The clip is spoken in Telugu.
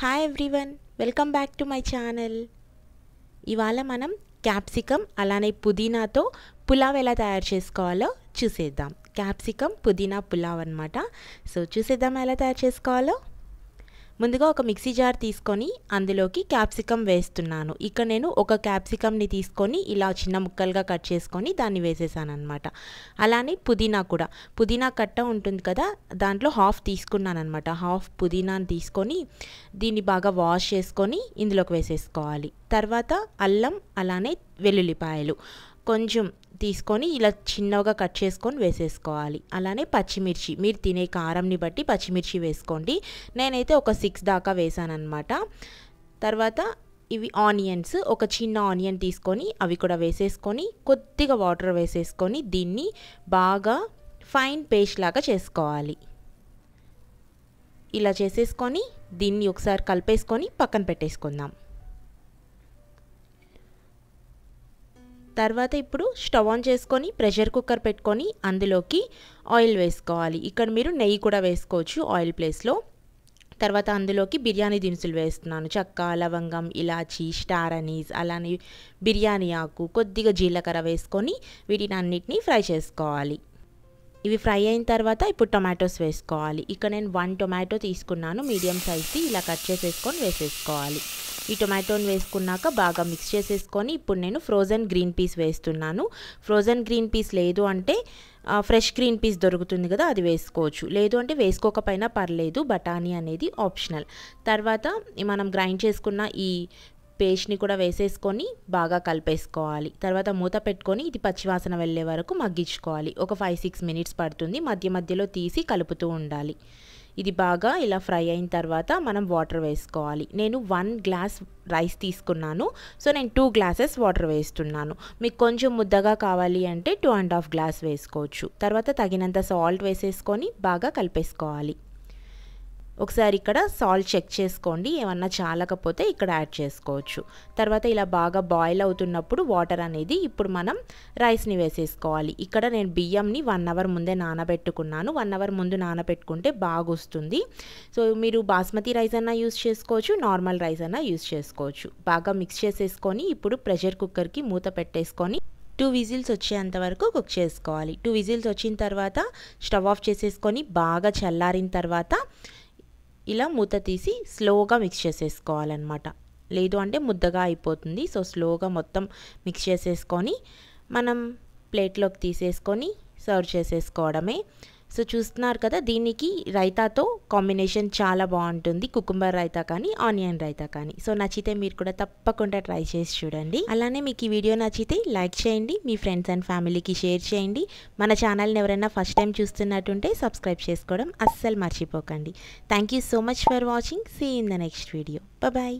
hi everyone welcome back to my channel ఇవాళ మనం క్యాప్సికమ్ అలానే పుదీనాతో పులావ్ ఎలా తయారు చేసుకోవాలో చూసేద్దాం క్యాప్సికమ్ పుదీనా పులావ్ అనమాట సో చూసేద్దాం ఎలా తయారు చేసుకోవాలో ముందుగా ఒక మిక్సీ జార్ తీసుకొని అందులోకి క్యాప్సికమ్ వేస్తున్నాను ఇక్కడ నేను ఒక క్యాప్సికమ్ని తీసుకొని ఇలా చిన్న ముక్కలుగా కట్ చేసుకొని దాన్ని వేసేసాను అనమాట అలానే పుదీనా కూడా పుదీనా కట్ట ఉంటుంది కదా దాంట్లో హాఫ్ తీసుకున్నాను అనమాట హాఫ్ పుదీనాని తీసుకొని దీన్ని బాగా వాష్ చేసుకొని ఇందులోకి వేసేసుకోవాలి తర్వాత అల్లం అలానే వెల్లుల్లిపాయలు కొంచెం తీసుకొని ఇలా చిన్నగా కట్ చేసుకొని వేసేసుకోవాలి అలానే పచ్చిమిర్చి మీరు తినే కారంని బట్టి పచ్చిమిర్చి వేసుకోండి నేనైతే ఒక సిక్స్ దాకా వేసానమాట తర్వాత ఇవి ఆనియన్స్ ఒక చిన్న ఆనియన్ తీసుకొని అవి కూడా వేసేసుకొని కొద్దిగా వాటర్ వేసేసుకొని దీన్ని బాగా ఫైన్ పేస్ట్ లాగా చేసుకోవాలి ఇలా చేసేసుకొని దీన్ని ఒకసారి కలిపేసుకొని పక్కన పెట్టేసుకుందాం తర్వాత ఇప్పుడు స్టవ్ ఆన్ చేసుకొని ప్రెషర్ కుక్కర్ పెట్టుకొని అందులోకి ఆయిల్ వేసుకోవాలి ఇక్కడ మీరు నెయ్యి కూడా వేసుకోవచ్చు ఆయిల్ ప్లేస్లో తర్వాత అందులోకి బిర్యానీ దినుసులు వేస్తున్నాను చక్క లవంగం ఇలాచి స్టార్ అనీస్ అలానే బిర్యానీ ఆకు కొద్దిగా జీలకర్ర వేసుకొని వీటిని అన్నిటినీ ఫ్రై చేసుకోవాలి ఇవి ఫ్రై అయిన తర్వాత ఇప్పుడు టొమాటోస్ వేసుకోవాలి ఇక్కడ నేను వన్ టొమాటో తీసుకున్నాను మీడియం సైజ్ది ఇలా కట్ చేసేసుకొని వేసేసుకోవాలి ఈ టొమాటోని వేసుకున్నాక బాగా మిక్స్ చేసేసుకొని ఇప్పుడు నేను ఫ్రోజన్ గ్రీన్ పీస్ వేస్తున్నాను ఫ్రోజన్ గ్రీన్ పీస్ లేదు అంటే ఫ్రెష్ గ్రీన్ పీస్ దొరుకుతుంది కదా అది వేసుకోవచ్చు లేదు అంటే వేసుకోకపోయినా పర్లేదు బఠానీ అనేది ఆప్షనల్ తర్వాత మనం గ్రైండ్ చేసుకున్న ఈ పేస్ట్ని కూడా వేసేసుకొని బాగా కలిపేసుకోవాలి తర్వాత మూత పెట్టుకొని ఇది పచ్చివాసన వెళ్ళే వరకు మగ్గించుకోవాలి ఒక ఫైవ్ సిక్స్ మినిట్స్ పడుతుంది మధ్య మధ్యలో తీసి కలుపుతూ ఉండాలి ఇది బాగా ఇలా ఫ్రై అయిన తర్వాత మనం వాటర్ వేసుకోవాలి నేను వన్ గ్లాస్ రైస్ తీసుకున్నాను సో నేను టూ గ్లాసెస్ వాటర్ వేస్తున్నాను మీకు కొంచెం ముద్దగా కావాలి అంటే టూ అండ్ హాఫ్ గ్లాస్ వేసుకోవచ్చు తర్వాత తగినంత సాల్ట్ వేసేసుకొని బాగా కలిపేసుకోవాలి ఒకసారి ఇక్కడ సాల్ట్ చెక్ చేసుకోండి ఏమన్నా చాలకపోతే ఇక్కడ యాడ్ చేసుకోవచ్చు తర్వాత ఇలా బాగా బాయిల్ అవుతున్నప్పుడు వాటర్ అనేది ఇప్పుడు మనం రైస్ని వేసేసుకోవాలి ఇక్కడ నేను బియ్యంని వన్ అవర్ ముందే నానబెట్టుకున్నాను వన్ అవర్ ముందు నానబెట్టుకుంటే బాగా వస్తుంది సో మీరు బాస్మతి రైస్ అన్నా యూస్ చేసుకోవచ్చు నార్మల్ రైస్ అన్నా యూస్ చేసుకోవచ్చు బాగా మిక్స్ చేసేసుకొని ఇప్పుడు ప్రెషర్ కుక్కర్కి మూత పెట్టేసుకొని టూ విజిల్స్ వచ్చేంత వరకు కుక్ చేసుకోవాలి టూ విజిల్స్ వచ్చిన తర్వాత స్టవ్ ఆఫ్ చేసేసుకొని బాగా చల్లారిన తర్వాత ఇలా మూత తీసి స్లోగా మిక్స్ చేసేసుకోవాలన్నమాట లేదు అంటే ముద్దగా అయిపోతుంది సో స్లోగా మొత్తం మిక్స్ చేసేసుకొని మనం ప్లేట్లోకి తీసేసుకొని సర్వ్ చేసేసుకోవడమే సో చూస్తున్నారు కదా దీనికి రైతాతో కాంబినేషన్ చాలా బాగుంటుంది కుకుంబర్ రైతా కానీ ఆనియన్ రైతా కానీ సో నచ్చితే మీరు కూడా తప్పకుండా ట్రై చేసి చూడండి అలానే మీకు ఈ వీడియో నచ్చితే లైక్ చేయండి మీ ఫ్రెండ్స్ అండ్ ఫ్యామిలీకి షేర్ చేయండి మన ఛానల్ని ఎవరైనా ఫస్ట్ టైం చూస్తున్నట్టుంటే సబ్స్క్రైబ్ చేసుకోవడం అస్సలు మర్చిపోకండి thank so much for watching see in the next video bye